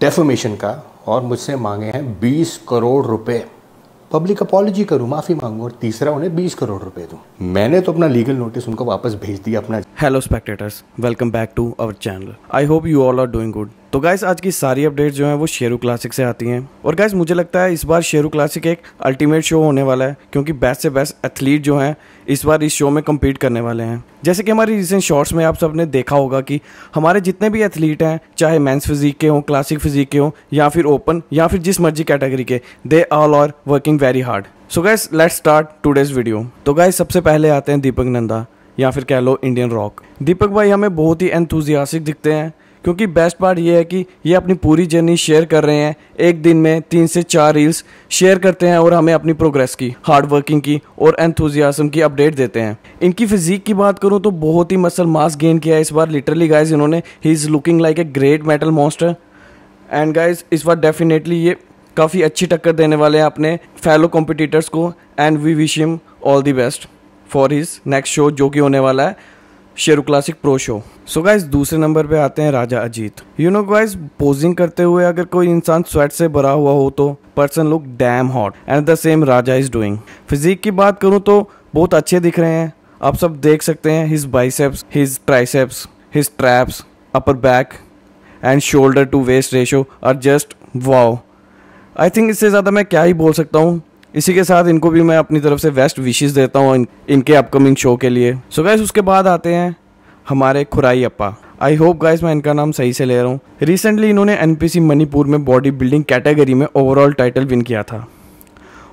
deformation का और मुझसे मांगे हैं 20 करोड़ रुपए पब्लिक अपॉलोजी करूँ माफ़ी मांगू और तीसरा उन्हें 20 करोड़ रुपए दूँ मैंने तो अपना लीगल नोटिस उनको वापस भेज दिया अपना hello spectators welcome back to our channel I hope you all are doing good तो गाइज आज की सारी अपडेट जो है वो शेरू क्लासिक से आती हैं और गाइज मुझे लगता है इस बार शेरू क्लासिक एक अल्टीमेट शो होने वाला है क्योंकि बेस्ट से बेस्ट एथलीट जो हैं इस बार इस शो में कम्पीट करने वाले हैं जैसे कि हमारी रिसेंट शॉर्ट्स में आप सबने देखा होगा कि हमारे जितने भी एथलीट हैं चाहे मेंस फिजिक के हों क्लासिक फिजिक के हों या फिर ओपन या फिर जिस मर्जी कैटेगरी के they all are working very hard so guys let's start today's video तो गाइज सबसे पहले आते हैं दीपक नंदा या फिर कह लो इंडियन रॉक दीपक भाई हमें बहुत ही एंथुजियासिक दिखते हैं क्योंकि बेस्ट पार्ट ये है कि ये अपनी पूरी जर्नी शेयर कर रहे हैं एक दिन में तीन से चार रील्स शेयर करते हैं और हमें अपनी प्रोग्रेस की हार्ड वर्किंग की और एंथुजियाजम की अपडेट देते हैं इनकी फिजिक की बात करूँ तो बहुत ही मसल मास गेन किया है इस बार लिटरली गाइज इन्होंने he is looking like a great metal monster and guys इस बार डेफिनेटली ये काफ़ी अच्छी टक्कर देने वाले हैं अपने फेलो कॉम्पिटिटर्स को and we wish him all the best for his next show जो कि होने वाला है Sheru classic pro show so guys दूसरे नंबर पे आते हैं Raja Ajit you know guys posing करते हुए अगर कोई इंसान स्वेट से भरा हुआ हो तो person look damn hot and the same Raja is doing physique की बात करूँ तो बहुत अच्छे दिख रहे हैं आप सब देख सकते हैं his biceps his triceps his traps upper back and shoulder to waist ratio are just wow I think इससे ज़्यादा मैं क्या ही बोल सकता हूँ इसी के साथ इनको भी मैं अपनी तरफ से बेस्ट विशेज़ देता हूँ इनके अपकमिंग शो के लिए सो so उसके बाद आते हैं हमारे खुराई अप्पा आई होप गाइस मैं इनका नाम सही से ले रहा हूँ रिसेंटली इन्होंने सी मणिपुर में बॉडी बिल्डिंग कैटेगरी में ओवरऑल टाइटल विन किया था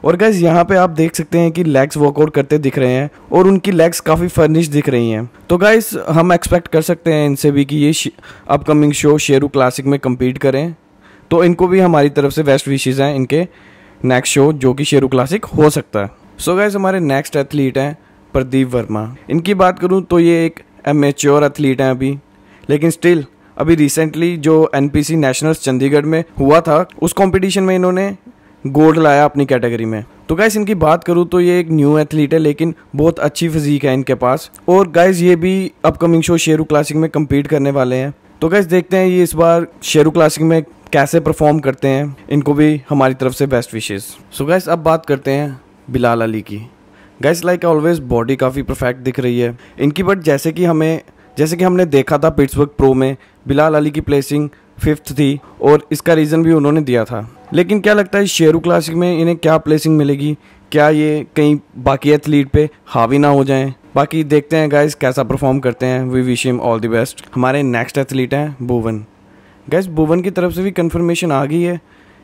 और गैस यहाँ पे आप देख सकते हैं कि लेग्स वर्कआउट करते दिख रहे हैं और उनकी लेग्स काफ़ी फर्निश दिख रही हैं तो गाइज हम एक्सपेक्ट कर सकते हैं इनसे भी कि ये अपकमिंग शो शेरू क्लासिक में कम्पीट करें तो इनको भी हमारी तरफ से बेस्ट विशेज़ हैं इनके नेक्स्ट शो जो कि शेरू क्लासिक हो सकता है सो गैस हमारे नेक्स्ट एथलीट हैं प्रदीप वर्मा इनकी बात करूँ तो ये एक एमेच्योर एथलीट हैं अभी लेकिन स्टिल अभी रिसेंटली जो एन नेशनल्स चंडीगढ़ में हुआ था उस कॉम्पिटिशन में इन्होंने गोल्ड लाया अपनी कैटेगरी में तो गाइस इनकी बात करूँ तो ये एक न्यू एथलीट है लेकिन बहुत अच्छी फिजीक है इनके पास और गाइस ये भी अपकमिंग शो शेरू क्लासिक में कम्पीट करने वाले हैं तो गैस देखते हैं ये इस बार शेरू क्लासिक में कैसे परफॉर्म करते हैं इनको भी हमारी तरफ से बेस्ट विशेज़ सो गैस अब बात करते हैं बिलाल अली की गैस लाइक ऑलवेज बॉडी काफ़ी परफेक्ट दिख रही है इनकी बट जैसे कि हमें जैसे कि हमने देखा था पिट्सबर्ग प्रो में बिलाल अली की प्लेसिंग फिफ्थ थी और इसका रीज़न भी उन्होंने दिया था लेकिन क्या लगता है शेरू क्लासिक में इन्हें क्या प्लेसिंग मिलेगी क्या ये कहीं बाकी एथलीट पे हावी ना हो जाएं बाकी देखते हैं गाइस कैसा परफॉर्म करते हैं we wish him all the best हमारे नेक्स्ट एथलीट हैं भुवन गैस भुवन की तरफ से भी कन्फर्मेशन आ गई है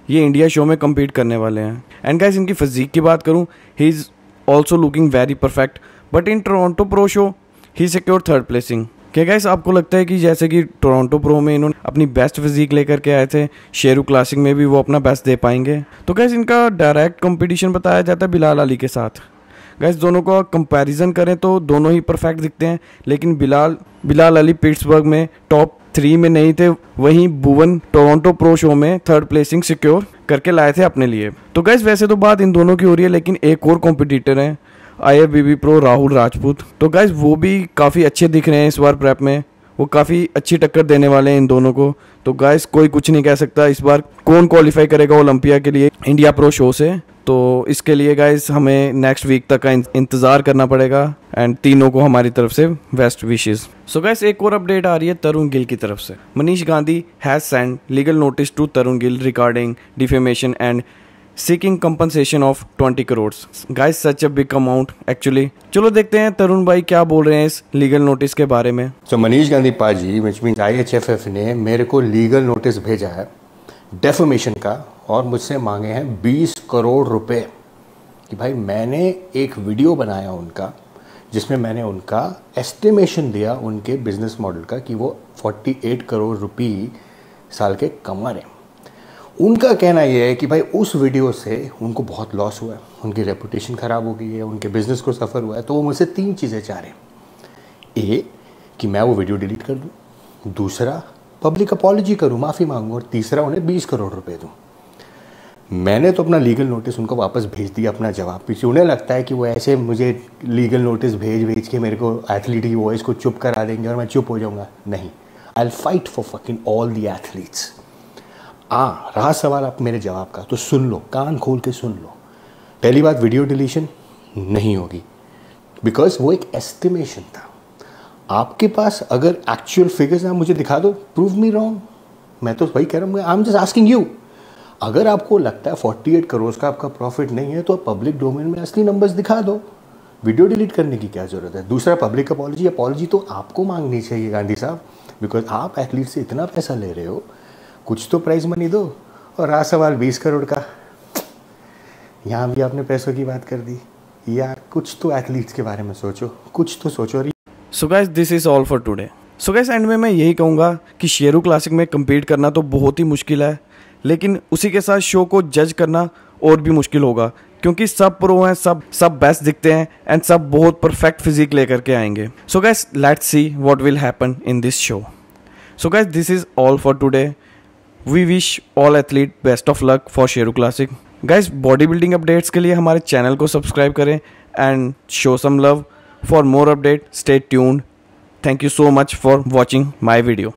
ये इंडिया शो में कम्पीट करने वाले हैं एंड गैस इनकी फजीक की बात करूँ he is also looking very perfect but in Toronto pro show he secure third placing क्या गैस आपको लगता है कि जैसे कि टोरंटो प्रो में इन्होंने अपनी बेस्ट फिजीक लेकर के आए थे शेरू क्लासिक में भी वो अपना बेस्ट दे पाएंगे तो गैस इनका डायरेक्ट कंपटीशन बताया जाता है बिलाल अली के साथ गैस दोनों का कंपैरिजन करें तो दोनों ही परफेक्ट दिखते हैं लेकिन बिलाल बिलाल अली पिट्सबर्ग में टॉप थ्री में नहीं थे वहीं भुवन टोरंटो प्रो शो में थर्ड प्लेसिंग सिक्योर करके लाए थे अपने लिए तो गैस वैसे तो बात इन दोनों की हो रही है लेकिन एक और कॉम्पिटिटर है I F B B pro Rahul Rajput तो गैस वो भी काफ़ी अच्छे दिख रहे हैं इस बार प्रैप में वो काफ़ी अच्छी टक्कर देने वाले हैं इन दोनों को तो गाइस कोई कुछ नहीं कह सकता इस बार कौन क्वालिफाई करेगा ओलंपिया के लिए इंडिया प्रो शो से तो इसके लिए गाइज हमें नेक्स्ट वीक तक का इंतज़ार करना पड़ेगा एंड तीनों को हमारी तरफ से बेस्ट विशेस सो गैस एक और अपडेट आ रही है तरुण गिल की तरफ से Manish Gandhi has send legal notice to Tarun Gill regarding defamation and seeking compensation of twenty crore guys such a big amount actually चलो देखते हैं तरुण भाई क्या बोल रहे हैं इस लीगल नोटिस के बारे में सो मनीष गांधी पाजी विच मीन आई ने मेरे को लीगल नोटिस भेजा है डेफोमेशन का और मुझसे मांगे हैं बीस करोड़ रुपए कि भाई मैंने एक वीडियो बनाया उनका जिसमें मैंने उनका एस्टिमेशन दिया उनके बिजनेस मॉडल का कि वो 48 करोड़ रुपी साल के कमा रहे उनका कहना यह है कि भाई उस वीडियो से उनको बहुत लॉस हुआ है उनकी रेपुटेशन ख़राब हो गई है उनके बिज़नेस को सफ़र हुआ है तो वो मुझसे तीन चीज़ें चाह रहे हैं ए कि मैं वो वीडियो डिलीट कर दूँ दूसरा पब्लिक अपॉलोजी करूँ माफ़ी मांगूँ और तीसरा उन्हें बीस करोड़ रुपये दूँ मैंने तो अपना लीगल नोटिस उनको वापस भेज दिया अपना जवाब पीछे तो उन्हें लगता है कि वो ऐसे मुझे लीगल नोटिस भेज भेज के मेरे को एथलीट की वॉइस को चुप करा देंगे और मैं चुप हो जाऊँगा नहीं I fight for fucking all the athletes आ रहा सवाल आप मेरे जवाब का तो सुन लो कान खोल के सुन लो पहली बात वीडियो डिलीशन नहीं होगी बिकॉज वो एक एस्टिमेशन था आपके पास अगर एक्चुअल फिगर्स हैं मुझे दिखा दो प्रूव मी रॉन्ग मैं तो वही कह रहा हूँ I am just asking you अगर आपको लगता है 48 करोड़ का आपका प्रॉफिट नहीं है तो आप पब्लिक डोमेन में असली नंबर्स दिखा दो वीडियो डिलीट करने की क्या ज़रूरत है दूसरा पब्लिक अपॉलॉजी अपॉलॉजी तो आपको मांगनी चाहिए गांधी साहब बिकॉज आप एथलीट से इतना पैसा ले रहे हो कुछ तो प्राइज मनी दो और रहा सवाल बीस करोड़ का यहाँ भी आपने पैसों की बात कर दी यार कुछ तो एथलीट्स के बारे में सोचो कुछ तो सोचो रही so guys this is all for today so guys end में मैं यही कहूँगा कि शेरू क्लासिक में कम्पीट करना तो बहुत ही मुश्किल है लेकिन उसी के साथ शो को जज करना और भी मुश्किल होगा क्योंकि सब प्रो हैं सब सब बेस्ट दिखते हैं एंड सब बहुत परफेक्ट फिजिक लेकर के आएंगे so guys let's see what will happen in this show so guys this is all for today we wish all athlete best of luck for Sheru classic guys body building updates के लिए हमारे channel को subscribe करें and show some love for more update stay tuned thank you so much for watching my video